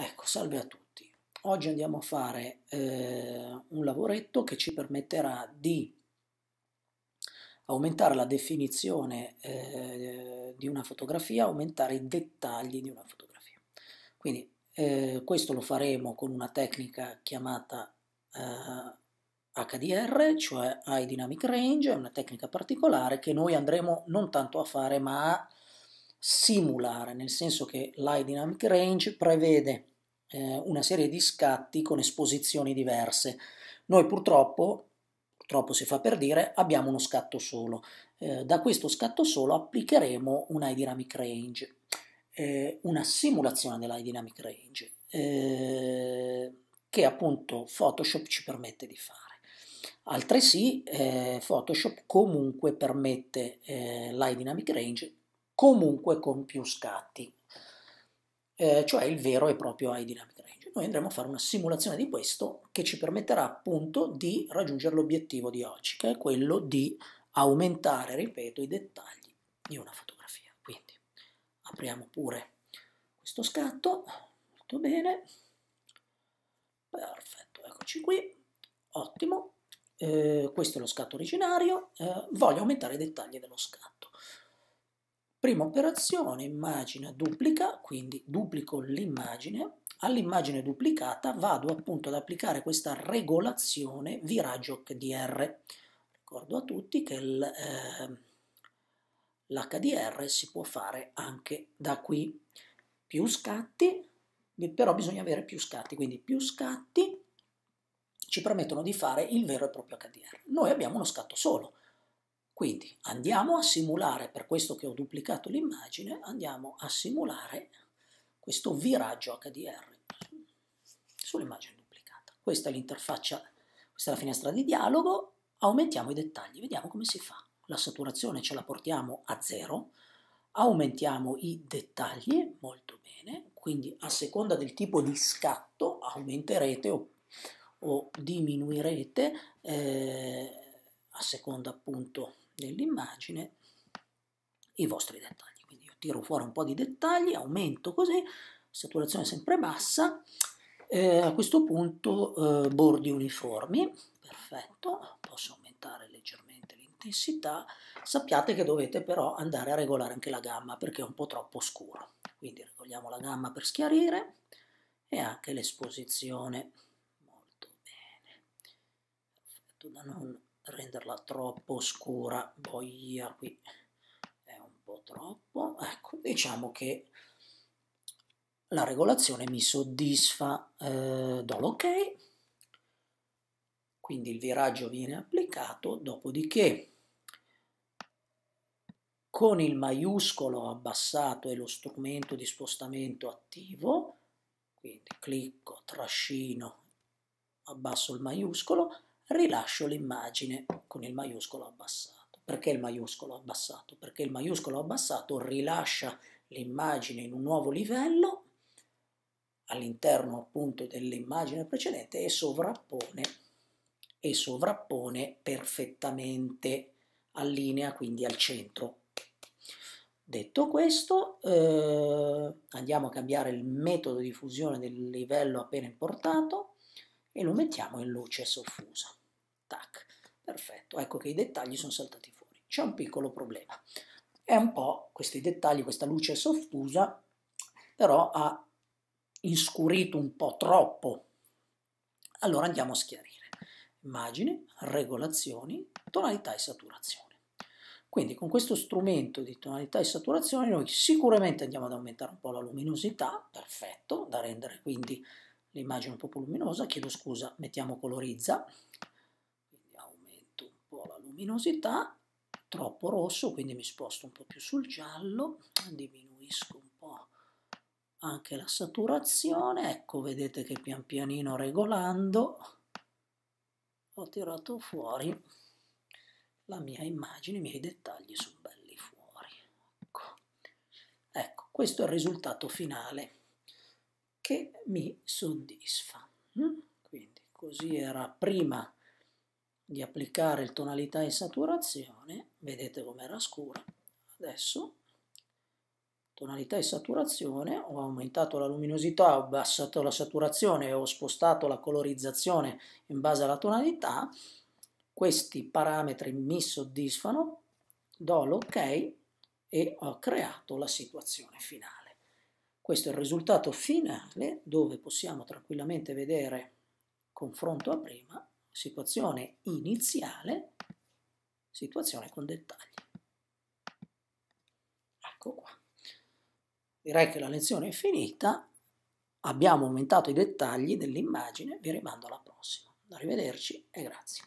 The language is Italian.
Ecco, salve a tutti. Oggi andiamo a fare eh, un lavoretto che ci permetterà di aumentare la definizione eh, di una fotografia, aumentare i dettagli di una fotografia. Quindi eh, questo lo faremo con una tecnica chiamata HDR, eh, cioè High Dynamic Range, è una tecnica particolare che noi andremo non tanto a fare ma a simulare, nel senso che l'high dynamic range prevede eh, una serie di scatti con esposizioni diverse. Noi purtroppo, purtroppo si fa per dire, abbiamo uno scatto solo. Eh, da questo scatto solo applicheremo un high dynamic range, eh, una simulazione dell'high dynamic range eh, che appunto Photoshop ci permette di fare. Altresì eh, Photoshop comunque permette eh, l'high dynamic range comunque con più scatti, eh, cioè il vero e proprio high dynamic range. Noi andremo a fare una simulazione di questo che ci permetterà appunto di raggiungere l'obiettivo di oggi, che è quello di aumentare, ripeto, i dettagli di una fotografia. Quindi apriamo pure questo scatto, molto bene, perfetto, eccoci qui, ottimo, eh, questo è lo scatto originario, eh, voglio aumentare i dettagli dello scatto. Prima operazione, immagina duplica, quindi duplico l'immagine, all'immagine duplicata vado appunto ad applicare questa regolazione viraggio HDR. Ricordo a tutti che l'HDR eh, si può fare anche da qui. Più scatti, però bisogna avere più scatti, quindi più scatti ci permettono di fare il vero e proprio HDR. Noi abbiamo uno scatto solo, quindi andiamo a simulare, per questo che ho duplicato l'immagine, andiamo a simulare questo viraggio HDR sull'immagine duplicata. Questa è l'interfaccia, questa è la finestra di dialogo, aumentiamo i dettagli, vediamo come si fa. La saturazione ce la portiamo a zero, aumentiamo i dettagli, molto bene, quindi a seconda del tipo di scatto aumenterete o, o diminuirete, eh, a seconda appunto dell'immagine i vostri dettagli. Quindi io tiro fuori un po' di dettagli, aumento così, saturazione sempre bassa, eh, a questo punto eh, bordi uniformi, perfetto, posso aumentare leggermente l'intensità, sappiate che dovete però andare a regolare anche la gamma perché è un po' troppo scuro, quindi regoliamo la gamma per schiarire e anche l'esposizione, molto bene, perfetto, da non renderla troppo scura boia qui è un po' troppo ecco diciamo che la regolazione mi soddisfa eh, do l'ok ok. quindi il viraggio viene applicato dopodiché con il maiuscolo abbassato e lo strumento di spostamento attivo quindi clicco trascino abbasso il maiuscolo rilascio l'immagine con il maiuscolo abbassato. Perché il maiuscolo abbassato? Perché il maiuscolo abbassato rilascia l'immagine in un nuovo livello all'interno appunto dell'immagine precedente e sovrappone, e sovrappone perfettamente, allinea quindi al centro. Detto questo, eh, andiamo a cambiare il metodo di fusione del livello appena importato e lo mettiamo in luce soffusa. Tac, perfetto. Ecco che i dettagli sono saltati fuori. C'è un piccolo problema. È un po' questi dettagli, questa luce soffusa, però ha inscurito un po' troppo. Allora andiamo a schiarire. Immagine, regolazioni, tonalità e saturazione. Quindi con questo strumento di tonalità e saturazione noi sicuramente andiamo ad aumentare un po' la luminosità, perfetto, da rendere quindi l'immagine un po' più luminosa, chiedo scusa, mettiamo colorizza, luminosità, troppo rosso, quindi mi sposto un po' più sul giallo, diminuisco un po' anche la saturazione, ecco vedete che pian pianino regolando ho tirato fuori la mia immagine, i miei dettagli sono belli fuori. Ecco, ecco questo è il risultato finale che mi soddisfa. Mm? Quindi così era prima di applicare il tonalità in saturazione, vedete com'era scura. Adesso tonalità in saturazione, ho aumentato la luminosità, ho abbassato la saturazione, ho spostato la colorizzazione in base alla tonalità, questi parametri mi soddisfano, do l'ok e ho creato la situazione finale. Questo è il risultato finale dove possiamo tranquillamente vedere confronto a prima situazione iniziale, situazione con dettagli. Ecco qua. Direi che la lezione è finita, abbiamo aumentato i dettagli dell'immagine, vi rimando alla prossima. Arrivederci e grazie.